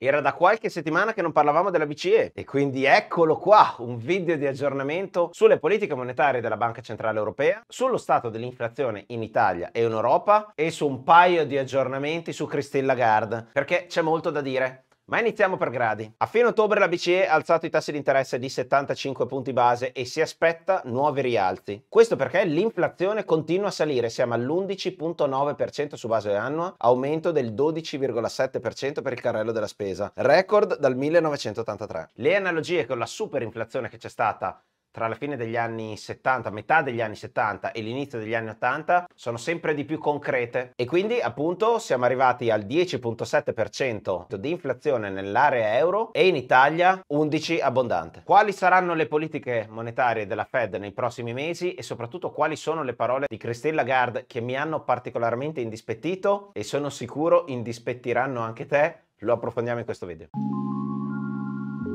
Era da qualche settimana che non parlavamo della BCE e quindi eccolo qua, un video di aggiornamento sulle politiche monetarie della Banca Centrale Europea, sullo stato dell'inflazione in Italia e in Europa e su un paio di aggiornamenti su Christine Lagarde, perché c'è molto da dire. Ma iniziamo per gradi. A fine ottobre la BCE ha alzato i tassi di interesse di 75 punti base e si aspetta nuovi rialzi. Questo perché l'inflazione continua a salire, siamo all'11.9% su base annua, aumento del 12,7% per il carrello della spesa, record dal 1983. Le analogie con la superinflazione che c'è stata tra la fine degli anni 70, metà degli anni 70 e l'inizio degli anni 80 sono sempre di più concrete e quindi appunto siamo arrivati al 10.7% di inflazione nell'area euro e in Italia 11 abbondante. Quali saranno le politiche monetarie della Fed nei prossimi mesi e soprattutto quali sono le parole di Christine Lagarde che mi hanno particolarmente indispettito e sono sicuro indispettiranno anche te? Lo approfondiamo in questo video.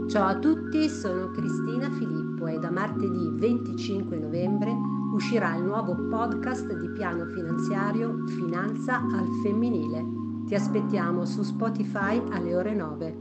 Ciao a tutti, sono Cristina Filippo e da martedì 25 novembre uscirà il nuovo podcast di piano finanziario Finanza al femminile. Ti aspettiamo su Spotify alle ore 9.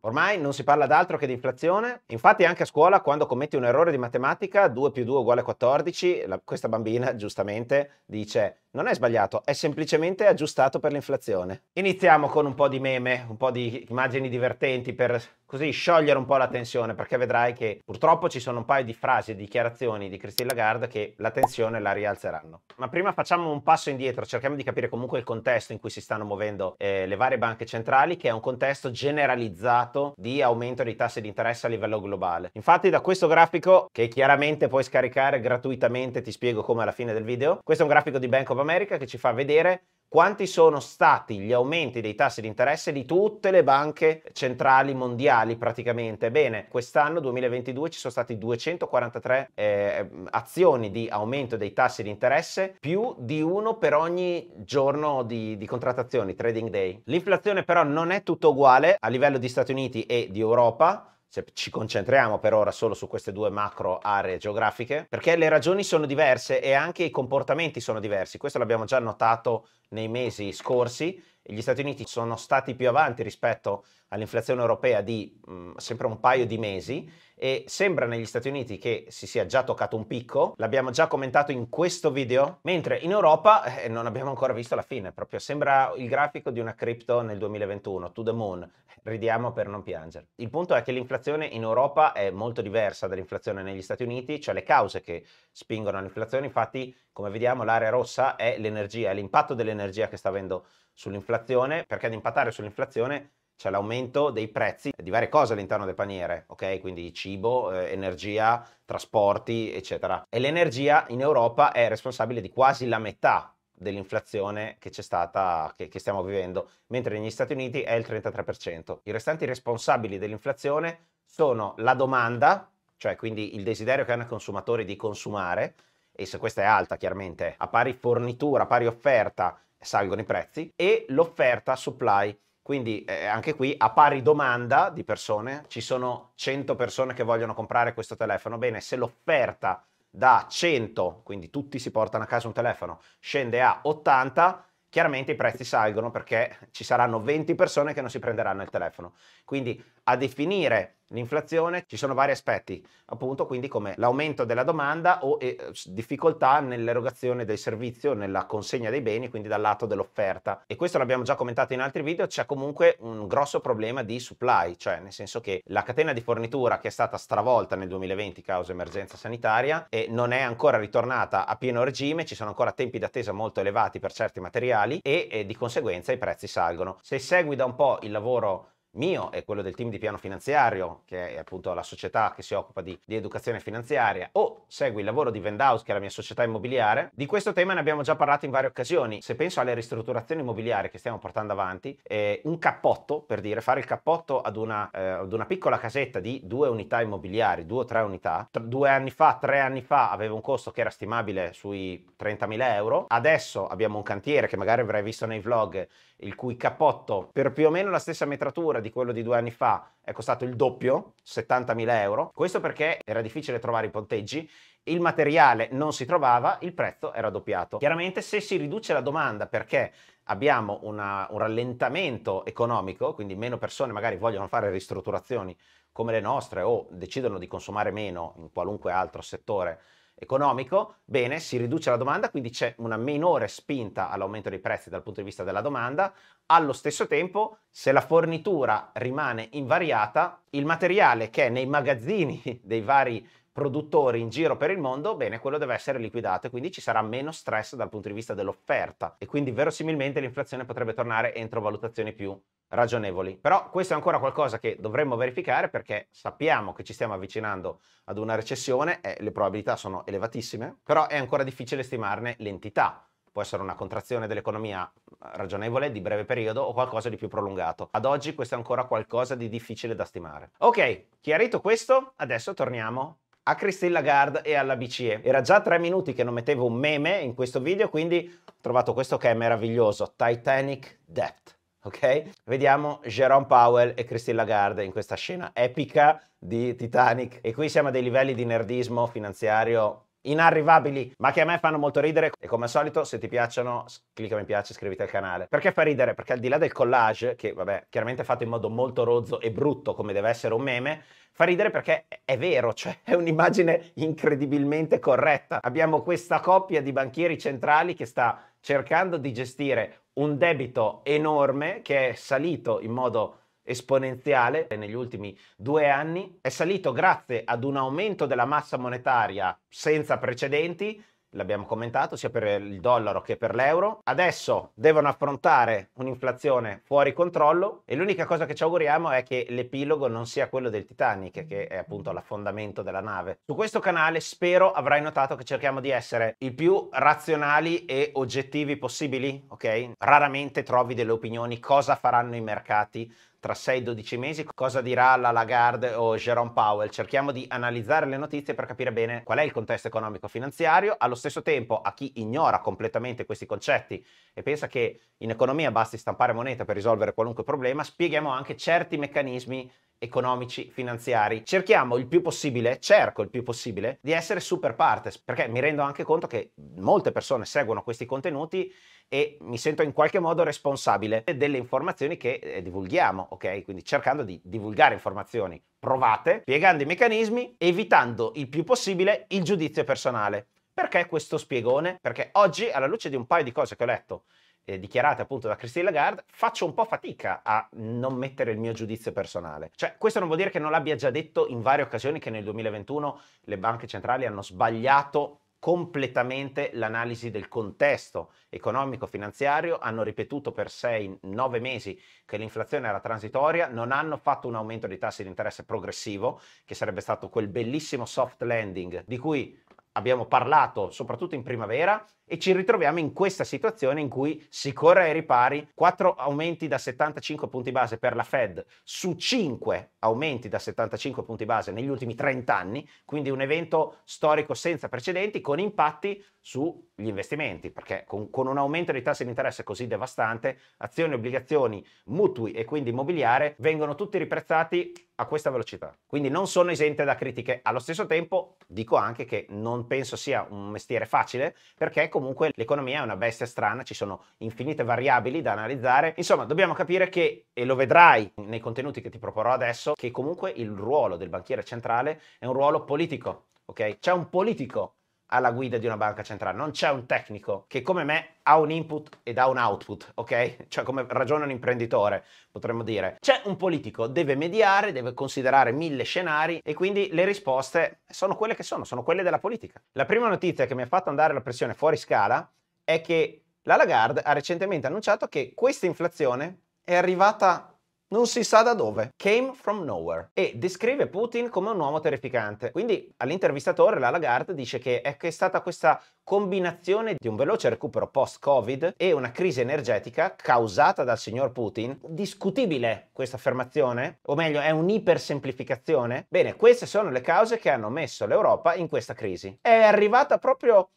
Ormai non si parla d'altro che di inflazione, infatti anche a scuola quando commetti un errore di matematica, 2 più 2 uguale 14, la, questa bambina giustamente dice non è sbagliato, è semplicemente aggiustato per l'inflazione. Iniziamo con un po' di meme, un po' di immagini divertenti per così sciogliere un po' la tensione, perché vedrai che purtroppo ci sono un paio di frasi e dichiarazioni di Christine Lagarde che la tensione la rialzeranno. Ma prima facciamo un passo indietro, cerchiamo di capire comunque il contesto in cui si stanno muovendo eh, le varie banche centrali, che è un contesto generalizzato di aumento dei tassi di interesse a livello globale. Infatti da questo grafico, che chiaramente puoi scaricare gratuitamente, ti spiego come alla fine del video, questo è un grafico di Bank of America che ci fa vedere quanti sono stati gli aumenti dei tassi di interesse di tutte le banche centrali mondiali praticamente. Bene, quest'anno 2022 ci sono stati 243 eh, azioni di aumento dei tassi di interesse, più di uno per ogni giorno di, di contrattazioni, trading day. L'inflazione però non è tutto uguale a livello di Stati Uniti e di Europa se ci concentriamo per ora solo su queste due macro aree geografiche, perché le ragioni sono diverse e anche i comportamenti sono diversi. Questo l'abbiamo già notato nei mesi scorsi. Gli Stati Uniti sono stati più avanti rispetto all'inflazione europea di mh, mm, sempre un paio di mesi e sembra negli Stati Uniti che si sia già toccato un picco, l'abbiamo già commentato in questo video, mentre in Europa eh, non abbiamo ancora visto la fine, proprio sembra il grafico di una cripto nel 2021, to the moon, ridiamo per non piangere. Il punto è che l'inflazione in Europa è molto diversa dall'inflazione negli Stati Uniti, cioè le cause che spingono l'inflazione, infatti come vediamo l'area rossa è l'energia, è l'impatto dell'energia che sta avendo sull'inflazione, perché ad impattare sull'inflazione c'è l'aumento dei prezzi di varie cose all'interno del paniere, ok? Quindi cibo, eh, energia, trasporti, eccetera. E l'energia in Europa è responsabile di quasi la metà dell'inflazione che c'è stata, che, che, stiamo vivendo, mentre negli Stati Uniti è il 33%. I restanti responsabili dell'inflazione sono la domanda, cioè quindi il desiderio che hanno i consumatori di consumare, e se questa è alta chiaramente, a pari fornitura, a pari offerta, salgono i prezzi, e l'offerta, supply, quindi eh, anche qui a pari domanda di persone, ci sono 100 persone che vogliono comprare questo telefono, bene, se l'offerta da 100, quindi tutti si portano a casa un telefono, scende a 80, chiaramente i prezzi salgono perché ci saranno 20 persone che non si prenderanno il telefono. Quindi a definire l'inflazione ci sono vari aspetti, appunto, quindi come l'aumento della domanda o eh, difficoltà nell'erogazione del servizio, nella consegna dei beni, quindi dal lato dell'offerta. E questo l'abbiamo già commentato in altri video, c'è comunque un grosso problema di supply, cioè nel senso che la catena di fornitura che è stata stravolta nel 2020 causa emergenza sanitaria e non è ancora ritornata a pieno regime, ci sono ancora tempi d'attesa molto elevati per certi materiali e eh, di conseguenza i prezzi salgono. Se segui da un po' il lavoro mio e quello del team di piano finanziario, che è appunto la società che si occupa di, di educazione finanziaria, o segui il lavoro di Vendaus, che è la mia società immobiliare, di questo tema ne abbiamo già parlato in varie occasioni. Se penso alle ristrutturazioni immobiliari che stiamo portando avanti, eh, un cappotto, per dire, fare il cappotto ad una, eh, ad una piccola casetta di due unità immobiliari, due o tre unità, T- due anni fa, tre anni fa aveva un costo che era stimabile sui 30.000 euro, adesso abbiamo un cantiere che magari avrai visto nei vlog, il cui cappotto per più o meno la stessa metratura di quello di due anni fa è costato il doppio, 70.000 euro. Questo perché era difficile trovare i ponteggi, il materiale non si trovava, il prezzo era doppiato. Chiaramente se si riduce la domanda perché abbiamo una, un rallentamento economico, quindi meno persone magari vogliono fare ristrutturazioni come le nostre o decidono di consumare meno in qualunque altro settore economico, bene, si riduce la domanda, quindi c'è una minore spinta all'aumento dei prezzi dal punto di vista della domanda. Allo stesso tempo, se la fornitura rimane invariata, il materiale che è nei magazzini dei vari produttori in giro per il mondo, bene, quello deve essere liquidato e quindi ci sarà meno stress dal punto di vista dell'offerta e quindi verosimilmente l'inflazione potrebbe tornare entro valutazioni più ragionevoli. Però questo è ancora qualcosa che dovremmo verificare perché sappiamo che ci stiamo avvicinando ad una recessione e le probabilità sono elevatissime, però è ancora difficile stimarne l'entità può essere una contrazione dell'economia eh, ragionevole di breve periodo o qualcosa di più prolungato. Ad oggi questo è ancora qualcosa di difficile da stimare. Ok, chiarito questo, adesso torniamo a Christine Lagarde e alla BCE. Era già tre minuti che non mettevo un meme in questo video, quindi ho trovato questo che è meraviglioso, Titanic Debt. Ok? Vediamo Jerome Powell e Christine Lagarde in questa scena epica di Titanic. E qui siamo a dei livelli di nerdismo finanziario inarrivabili, ma che a me fanno molto ridere. E come al solito, se ti piacciono, clicca mi piace, iscriviti al canale. Perché fa ridere? Perché al di là del collage, che vabbè, chiaramente è fatto in modo molto rozzo e brutto, come deve essere un meme, fa ridere perché è vero, cioè è un'immagine incredibilmente corretta. Abbiamo questa coppia di banchieri centrali che sta cercando di gestire un debito enorme che è salito in modo esponenziale negli ultimi due anni, è salito grazie ad un aumento della massa monetaria senza precedenti, l'abbiamo commentato, sia per il dollaro che per l'euro. Adesso devono affrontare un'inflazione fuori controllo e l'unica cosa che ci auguriamo è che l'epilogo non sia quello del Titanic, che è appunto l'affondamento della nave. Su questo canale spero avrai notato che cerchiamo di essere i più razionali e oggettivi possibili, ok? Raramente trovi delle opinioni cosa faranno i mercati tra 6 12 mesi cosa dirà la Lagarde o Jerome Powell. Cerchiamo di analizzare le notizie per capire bene qual è il contesto economico-finanziario. Allo stesso tempo, a chi ignora completamente questi concetti e pensa che in economia basti stampare moneta per risolvere qualunque problema, spieghiamo anche certi meccanismi economici, finanziari. Cerchiamo il più possibile, cerco il più possibile, di essere super partes, perché mi rendo anche conto che molte persone seguono questi contenuti e mi sento in qualche modo responsabile delle informazioni che eh, divulghiamo, ok? Quindi cercando di divulgare informazioni provate, spiegando i meccanismi, evitando il più possibile il giudizio personale. Perché questo spiegone? Perché oggi, alla luce di un paio di cose che ho letto eh, dichiarate appunto da Christine Lagarde, faccio un po' fatica a non mettere il mio giudizio personale. Cioè, questo non vuol dire che non l'abbia già detto in varie occasioni che nel 2021 le banche centrali hanno sbagliato completamente l'analisi del contesto economico-finanziario, hanno ripetuto per 6-9 mesi che l'inflazione era transitoria, non hanno fatto un aumento dei tassi di interesse progressivo, che sarebbe stato quel bellissimo soft landing di cui abbiamo parlato soprattutto in primavera e ci ritroviamo in questa situazione in cui si corre ai ripari, quattro aumenti da 75 punti base per la Fed su cinque aumenti da 75 punti base negli ultimi 30 anni, quindi un evento storico senza precedenti con impatti sugli investimenti, perché con, con un aumento dei tassi di interesse così devastante, azioni, obbligazioni, mutui e quindi immobiliare vengono tutti riprezzati a questa velocità. Quindi non sono esente da critiche. Allo stesso tempo dico anche che non penso sia un mestiere facile perché comunque l'economia è una bestia strana, ci sono infinite variabili da analizzare. Insomma, dobbiamo capire che, e lo vedrai nei contenuti che ti proporrò adesso, che comunque il ruolo del banchiere centrale è un ruolo politico. Ok? C'è un politico alla guida di una banca centrale, non c'è un tecnico che come me ha un input ed ha un output, ok? Cioè come ragiona un imprenditore, potremmo dire. C'è un politico, deve mediare, deve considerare mille scenari e quindi le risposte sono quelle che sono, sono quelle della politica. La prima notizia che mi ha fatto andare la pressione fuori scala è che la Lagarde ha recentemente annunciato che questa inflazione è arrivata non si sa da dove, came from nowhere, e descrive Putin come un uomo terrificante. Quindi all'intervistatore la Lagarde dice che è stata questa combinazione di un veloce recupero post-Covid e una crisi energetica causata dal signor Putin. Discutibile questa affermazione, o meglio è un'ipersemplificazione. Bene, queste sono le cause che hanno messo l'Europa in questa crisi. È arrivata proprio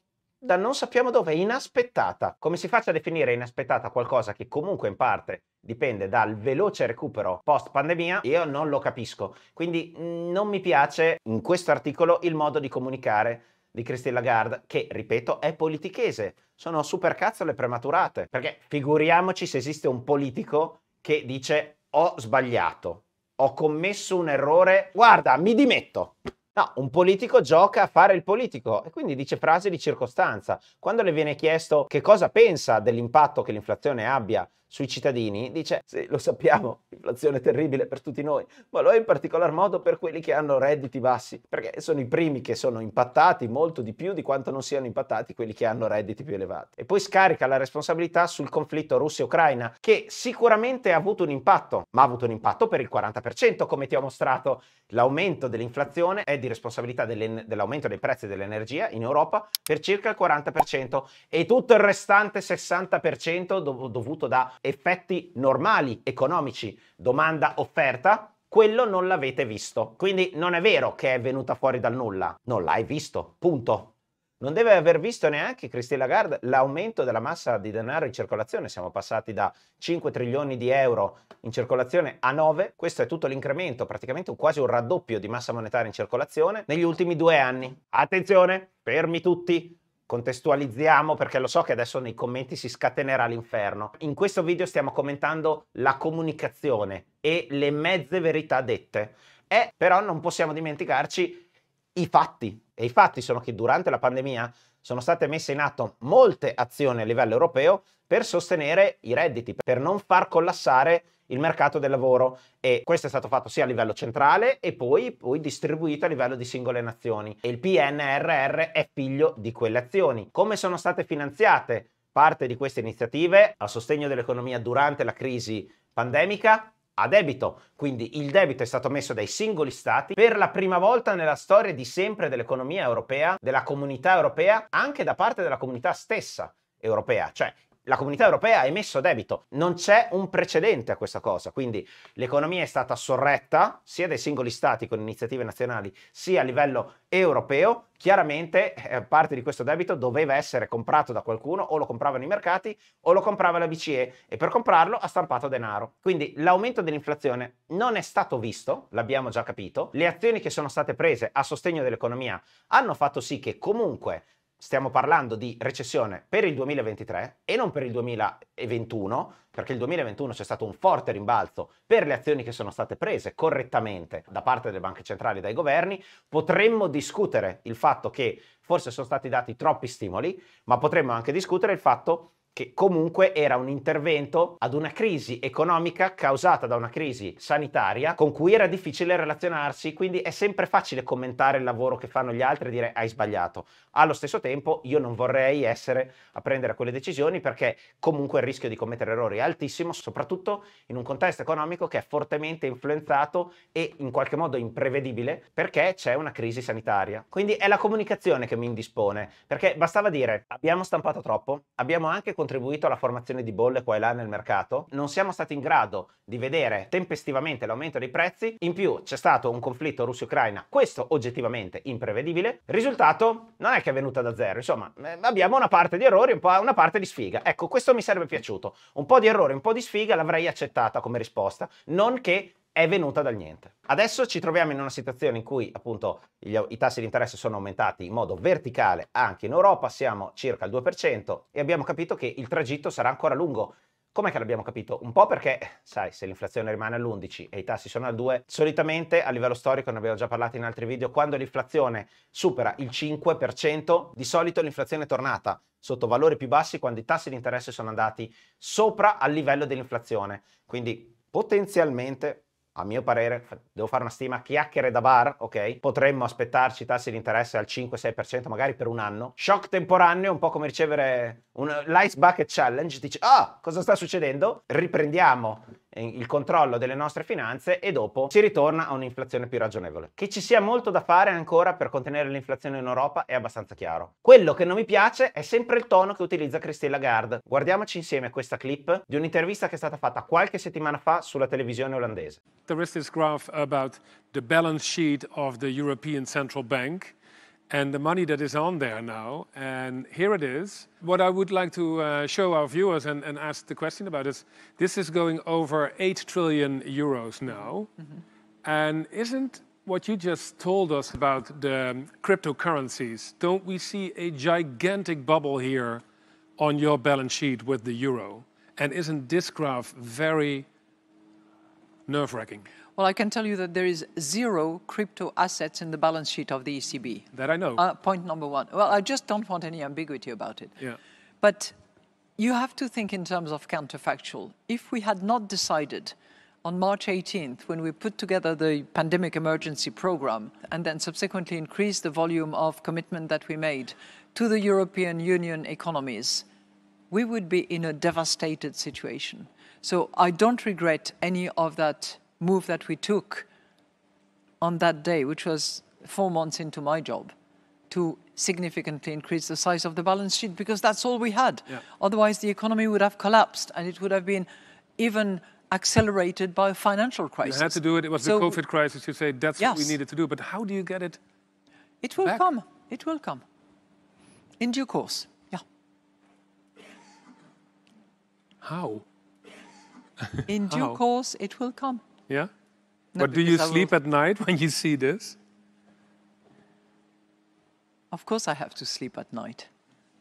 da non sappiamo dove, inaspettata. Come si faccia a definire inaspettata qualcosa che comunque in parte dipende dal veloce recupero post pandemia, io non lo capisco. Quindi mm, non mi piace in questo articolo il modo di comunicare di Christine Lagarde, che ripeto è politichese. Sono supercazzole prematurate. Perché figuriamoci se esiste un politico che dice ho sbagliato, ho commesso un errore, guarda, mi dimetto. No, un politico gioca a fare il politico e quindi dice frasi di circostanza. Quando le viene chiesto che cosa pensa dell'impatto che l'inflazione abbia sui cittadini, dice sì, lo sappiamo, l'inflazione è terribile per tutti noi, ma lo è in particolar modo per quelli che hanno redditi bassi, perché sono i primi che sono impattati molto di più di quanto non siano impattati quelli che hanno redditi più elevati. E poi scarica la responsabilità sul conflitto Russia-Ucraina, che sicuramente ha avuto un impatto, ma ha avuto un impatto per il 40%, come ti ho mostrato. L'aumento dell'inflazione è di responsabilità dell'aumento dei prezzi dell'energia in Europa per circa il 40% e tutto il restante 60% dovuto da effetti normali, economici, domanda-offerta, quello non l'avete visto. Quindi non è vero che è venuta fuori dal nulla, non l'hai visto, punto. Non deve aver visto neanche Christine Lagarde l'aumento della massa di denaro in circolazione, siamo passati da 5 trilioni di euro in circolazione a 9, questo è tutto l'incremento, praticamente quasi un raddoppio di massa monetaria in circolazione negli ultimi due anni. Attenzione, fermi tutti, Contestualizziamo perché lo so che adesso nei commenti si scatenerà l'inferno. In questo video stiamo commentando la comunicazione e le mezze verità dette. E però non possiamo dimenticarci i fatti. E i fatti sono che durante la pandemia sono state messe in atto molte azioni a livello europeo per sostenere i redditi, per non far collassare il mercato del lavoro e questo è stato fatto sia a livello centrale e poi, poi distribuito a livello di singole nazioni e il PNRR è figlio di quelle azioni. Come sono state finanziate parte di queste iniziative a sostegno dell'economia durante la crisi pandemica? a debito, quindi il debito è stato messo dai singoli stati per la prima volta nella storia di sempre dell'economia europea, della comunità europea, anche da parte della comunità stessa europea, cioè la comunità europea ha emesso debito, non c'è un precedente a questa cosa, quindi l'economia è stata sorretta sia dai singoli stati con iniziative nazionali sia a livello europeo, chiaramente eh, parte di questo debito doveva essere comprato da qualcuno o lo compravano i mercati o lo comprava la BCE e per comprarlo ha stampato denaro. Quindi l'aumento dell'inflazione non è stato visto, l'abbiamo già capito, le azioni che sono state prese a sostegno dell'economia hanno fatto sì che comunque stiamo parlando di recessione per il 2023 e non per il 2021, perché il 2021 c'è stato un forte rimbalzo per le azioni che sono state prese correttamente da parte delle banche centrali e dai governi, potremmo discutere il fatto che forse sono stati dati troppi stimoli, ma potremmo anche discutere il fatto che comunque era un intervento ad una crisi economica causata da una crisi sanitaria con cui era difficile relazionarsi, quindi è sempre facile commentare il lavoro che fanno gli altri e dire hai sbagliato. Allo stesso tempo io non vorrei essere a prendere quelle decisioni perché comunque il rischio di commettere errori è altissimo, soprattutto in un contesto economico che è fortemente influenzato e in qualche modo imprevedibile perché c'è una crisi sanitaria. Quindi è la comunicazione che mi indispone, perché bastava dire abbiamo stampato troppo, abbiamo anche contribuito alla formazione di bolle qua e là nel mercato, non siamo stati in grado di vedere tempestivamente l'aumento dei prezzi, in più c'è stato un conflitto russo ucraina questo oggettivamente imprevedibile, risultato non è che è venuta da zero, insomma eh, abbiamo una parte di errori, una parte di sfiga, ecco questo mi sarebbe piaciuto, un po' di errori, un po' di sfiga l'avrei accettata come risposta, non che è venuta dal niente. Adesso ci troviamo in una situazione in cui appunto gli, i tassi di interesse sono aumentati in modo verticale anche in Europa, siamo circa al 2% e abbiamo capito che il tragitto sarà ancora lungo. Com'è che l'abbiamo capito? Un po' perché, sai, se l'inflazione rimane all'11 e i tassi sono al 2, solitamente a livello storico, ne abbiamo già parlato in altri video, quando l'inflazione supera il 5%, di solito l'inflazione è tornata sotto valori più bassi quando i tassi di interesse sono andati sopra al livello dell'inflazione. Quindi potenzialmente a mio parere, devo fare una stima, chiacchiere da bar, ok? Potremmo aspettarci tassi di interesse al 5-6% magari per un anno. Shock temporaneo, un po' come ricevere un Lice Bucket Challenge, Dice, ah, cosa sta succedendo? Riprendiamo eh, il controllo delle nostre finanze e dopo si ritorna a un'inflazione più ragionevole. Che ci sia molto da fare ancora per contenere l'inflazione in Europa è abbastanza chiaro. Quello che non mi piace è sempre il tono che utilizza Christine Lagarde. Guardiamoci insieme questa clip di un'intervista che è stata fatta qualche settimana fa sulla televisione olandese. There is this graph about the balance sheet of the European Central Bank. and the money that is on there now. And here it is. What I would like to uh, show our viewers and, and, ask the question about is this is going over 8 trillion euros now. Mm-hmm. And isn't what you just told us about the um, cryptocurrencies, don't we see a gigantic bubble here on your balance sheet with the euro? And isn't this graph very nerve wracking? Well, I can tell you that there is zero crypto assets in the balance sheet of the ECB. That I know. Uh, point number one. Well, I just don't want any ambiguity about it. Yeah. But you have to think in terms of counterfactual. If we had not decided on March 18th, when we put together the pandemic emergency program and then subsequently increased the volume of commitment that we made to the European Union economies, we would be in a devastated situation. So I don't regret any of that move that we took on that day, which was four months into my job, to significantly increase the size of the balance sheet because that's all we had. Yeah. Otherwise, the economy would have collapsed and it would have been even accelerated by a financial crisis. You had to do it. It was so the COVID crisis. You say that's yes. what we needed to do. But how do you get it? It will back? come. It will come. In due course. Yeah. How? In due how? course, it will come. Yeah? No, but do you sleep at night when you see this? Of course I have to sleep at night.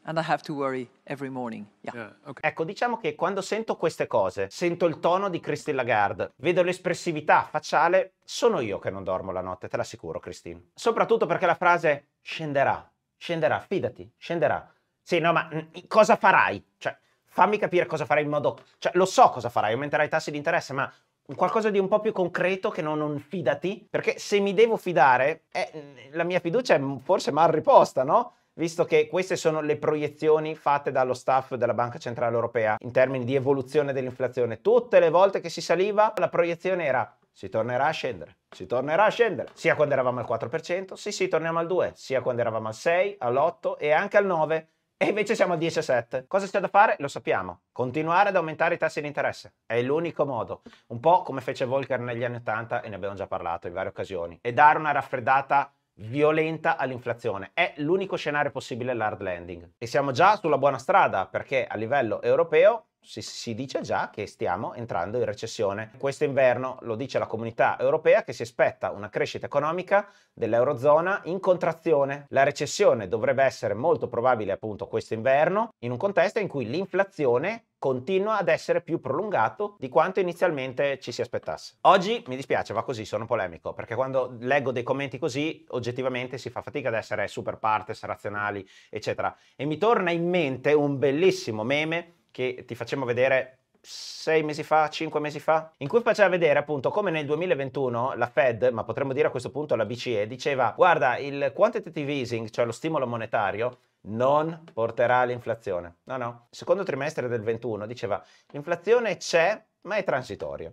And I have to worry every morning. Yeah. Yeah, okay. Ecco, diciamo che quando sento queste cose, sento il tono di Christine Lagarde, vedo l'espressività facciale, sono io che non dormo la notte, te l'assicuro, Christine. Soprattutto perché la frase scenderà, scenderà, fidati, scenderà. Sì, no, ma cosa farai? Cioè, fammi capire cosa farai in modo... Cioè, lo so cosa farai, aumenterai i tassi di interesse, ma qualcosa di un po' più concreto che non, non fidati, perché se mi devo fidare, eh, la mia fiducia è forse mal riposta, no? visto che queste sono le proiezioni fatte dallo staff della Banca Centrale Europea in termini di evoluzione dell'inflazione. Tutte le volte che si saliva, la proiezione era si tornerà a scendere, si tornerà a scendere, sia quando eravamo al 4%, sì sì torniamo al 2, sia quando eravamo al 6, all'8 e anche al 9. E invece siamo a 17. Cosa c'è da fare? Lo sappiamo. Continuare ad aumentare i tassi di interesse. È l'unico modo. Un po' come fece Volcker negli anni 80 e ne abbiamo già parlato in varie occasioni. E dare una raffreddata violenta all'inflazione. È l'unico scenario possibile l'hard landing. E siamo già sulla buona strada perché a livello europeo si, si, dice già che stiamo entrando in recessione. Questo inverno lo dice la comunità europea che si aspetta una crescita economica dell'Eurozona in contrazione. La recessione dovrebbe essere molto probabile appunto questo inverno in un contesto in cui l'inflazione continua ad essere più prolungato di quanto inizialmente ci si aspettasse. Oggi mi dispiace, va così, sono polemico, perché quando leggo dei commenti così, oggettivamente si fa fatica ad essere super partes, razionali, eccetera. E mi torna in mente un bellissimo meme che ti facciamo vedere sei mesi fa, cinque mesi fa, in cui faceva vedere appunto come nel 2021 la Fed, ma potremmo dire a questo punto la BCE, diceva guarda il quantitative easing, cioè lo stimolo monetario, non porterà all'inflazione. No, no. Secondo trimestre del 21 diceva l'inflazione c'è, ma è transitoria.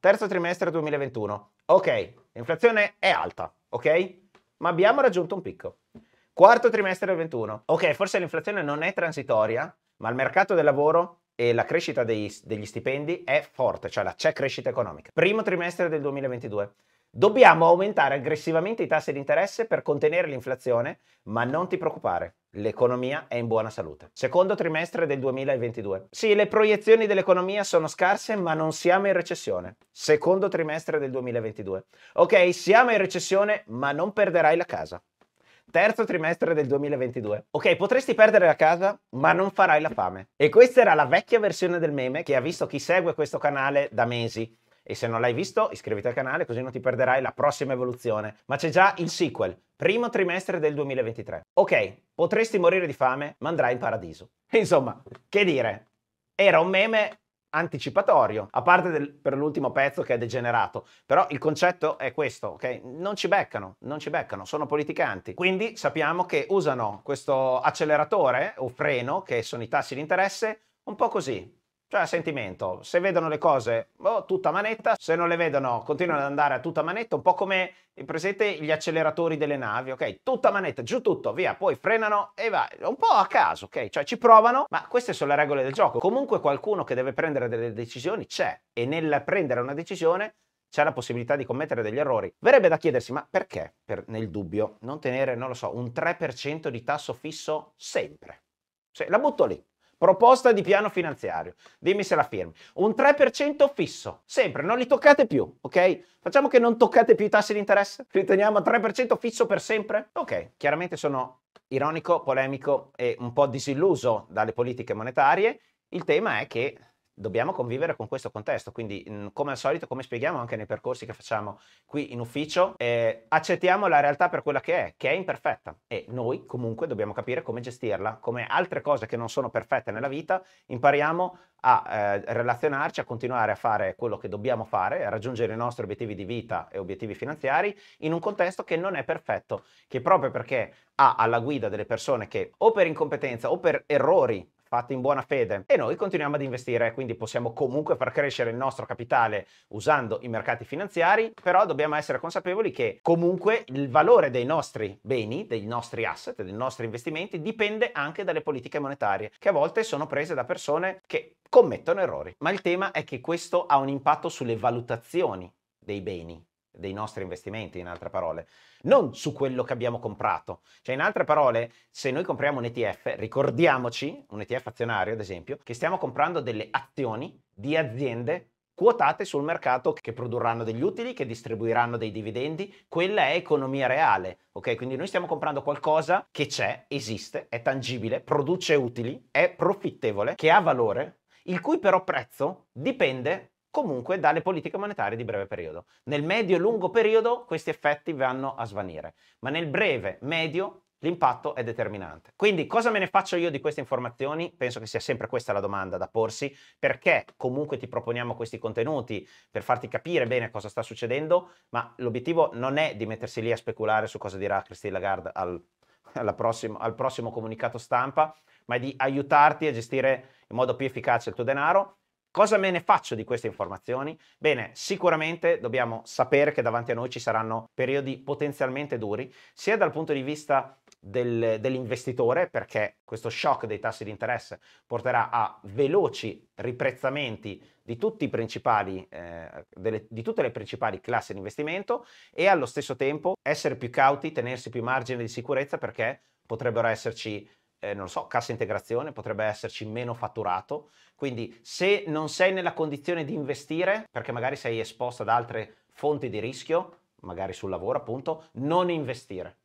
Terzo trimestre 2021, ok, l'inflazione è alta, ok? Ma abbiamo raggiunto un picco. Quarto trimestre del 21, ok, forse l'inflazione non è transitoria, ma il mercato del lavoro e la crescita degli, degli stipendi è forte, cioè c'è crescita economica. Primo trimestre del 2022. Dobbiamo aumentare aggressivamente i tassi di interesse per contenere l'inflazione, ma non ti preoccupare, l'economia è in buona salute. Secondo trimestre del 2022. Sì, le proiezioni dell'economia sono scarse, ma non siamo in recessione. Secondo trimestre del 2022. Ok, siamo in recessione, ma non perderai la casa. Terzo trimestre del 2022. Ok, potresti perdere la casa, ma non farai la fame. E questa era la vecchia versione del meme che ha visto chi segue questo canale da mesi. E se non l'hai visto, iscriviti al canale così non ti perderai la prossima evoluzione. Ma c'è già il sequel, primo trimestre del 2023. Ok, potresti morire di fame, ma andrai in paradiso. Insomma, che dire? Era un meme anticipatorio, a parte del, per l'ultimo pezzo che è degenerato. Però il concetto è questo, ok? Non ci beccano, non ci beccano, sono politicanti. Quindi sappiamo che usano questo acceleratore o freno, che sono i tassi di interesse, un po' così, cioè, a sentimento, se vedono le cose, oh, tutta manetta, se non le vedono, continuano ad andare a tutta manetta, un po' come presente gli acceleratori delle navi, ok? Tutta manetta, giù tutto, via, poi frenano e va, un po' a caso, ok? Cioè ci provano, ma queste sono le regole del gioco. Comunque qualcuno che deve prendere delle decisioni c'è e nel prendere una decisione c'è la possibilità di commettere degli errori. Verrebbe da chiedersi, ma perché, per, nel dubbio, non tenere, non lo so, un 3% di tasso fisso sempre? Cioè, la butto lì. Proposta di piano finanziario. Dimmi se la firmi. Un 3% fisso, sempre, non li toccate più, ok? Facciamo che non toccate più i tassi di interesse? Riteniamo 3% fisso per sempre? Ok, chiaramente sono ironico, polemico e un po' disilluso dalle politiche monetarie. Il tema è che dobbiamo convivere con questo contesto. Quindi, mhmm, come al solito, come spieghiamo anche nei percorsi che facciamo qui in ufficio, eh, accettiamo la realtà per quella che è, che è imperfetta e noi comunque dobbiamo capire come gestirla, come altre cose che non sono perfette nella vita, impariamo a eh, relazionarci, a continuare a fare quello che dobbiamo fare, a raggiungere i nostri obiettivi di vita e obiettivi finanziari in un contesto che non è perfetto, che proprio perché ha alla guida delle persone che o per incompetenza o per errori fatte in buona fede e noi continuiamo ad investire, quindi possiamo comunque far crescere il nostro capitale usando i mercati finanziari, però dobbiamo essere consapevoli che comunque il valore dei nostri beni, dei nostri asset, dei nostri investimenti dipende anche dalle politiche monetarie, che a volte sono prese da persone che commettono errori. Ma il tema è che questo ha un impatto sulle valutazioni dei beni dei nostri investimenti, in altre parole, non su quello che abbiamo comprato. Cioè, in altre parole, se noi compriamo un ETF, ricordiamoci, un ETF azionario ad esempio, che stiamo comprando delle azioni di aziende quotate sul mercato che produrranno degli utili, che distribuiranno dei dividendi, quella è economia reale, ok? Quindi noi stiamo comprando qualcosa che c'è, esiste, è tangibile, produce utili, è profittevole, che ha valore, il cui però prezzo dipende comunque dalle politiche monetarie di breve periodo. Nel medio e lungo periodo questi effetti vanno a svanire, ma nel breve, medio l'impatto è determinante. Quindi cosa me ne faccio io di queste informazioni? Penso che sia sempre questa la domanda da porsi, perché comunque ti proponiamo questi contenuti per farti capire bene cosa sta succedendo, ma l'obiettivo non è di mettersi lì a speculare su cosa dirà Christine Lagarde al, prossima, al prossimo comunicato stampa, ma è di aiutarti a gestire in modo più efficace il tuo denaro Cosa me ne faccio di queste informazioni? Bene, sicuramente dobbiamo sapere che davanti a noi ci saranno periodi potenzialmente duri, sia dal punto di vista del, dell'investitore, perché questo shock dei tassi di interesse porterà a veloci riprezzamenti di, eh, delle, di tutte le principali classi di investimento e allo stesso tempo essere più cauti, tenersi più margine di sicurezza perché potrebbero esserci eh, non so, cassa integrazione, potrebbe esserci meno fatturato. Quindi se non sei nella condizione di investire, perché magari sei esposto ad altre fonti di rischio, magari sul lavoro appunto, non investire.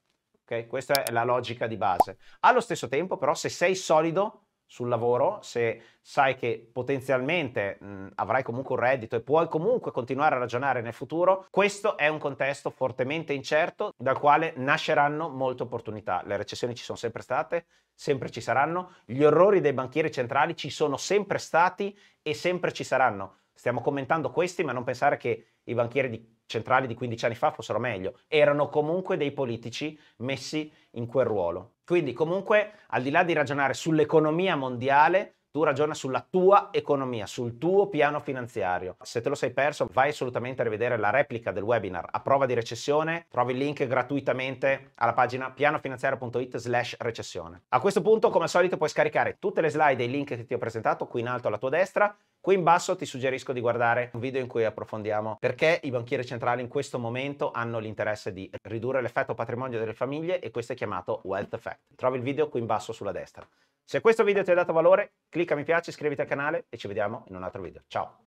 Okay? Questa è la logica di base. Allo stesso tempo però se sei solido sul lavoro, se sai che potenzialmente mh, avrai comunque un reddito e puoi comunque continuare a ragionare nel futuro, questo è un contesto fortemente incerto dal quale nasceranno molte opportunità. Le recessioni ci sono sempre state, sempre ci saranno, gli orrori dei banchieri centrali ci sono sempre stati e sempre ci saranno. Stiamo commentando questi, ma non pensare che i banchieri di centrali di 15 anni fa fossero meglio, erano comunque dei politici messi in quel ruolo. Quindi comunque, al di là di ragionare sull'economia mondiale, tu ragiona sulla tua economia, sul tuo piano finanziario. Se te lo sei perso, vai assolutamente a rivedere la replica del webinar a prova di recessione. Trovi il link gratuitamente alla pagina pianofinanziario.it slash recessione. A questo punto, come al solito, puoi scaricare tutte le slide e i link che ti ho presentato qui in alto alla tua destra. Qui in basso ti suggerisco di guardare un video in cui approfondiamo perché i banchieri centrali in questo momento hanno l'interesse di ridurre l'effetto patrimonio delle famiglie e questo è chiamato Wealth Effect. Trovi il video qui in basso sulla destra. Se questo video ti ha dato valore, clicca mi piace, iscriviti al canale e ci vediamo in un altro video. Ciao!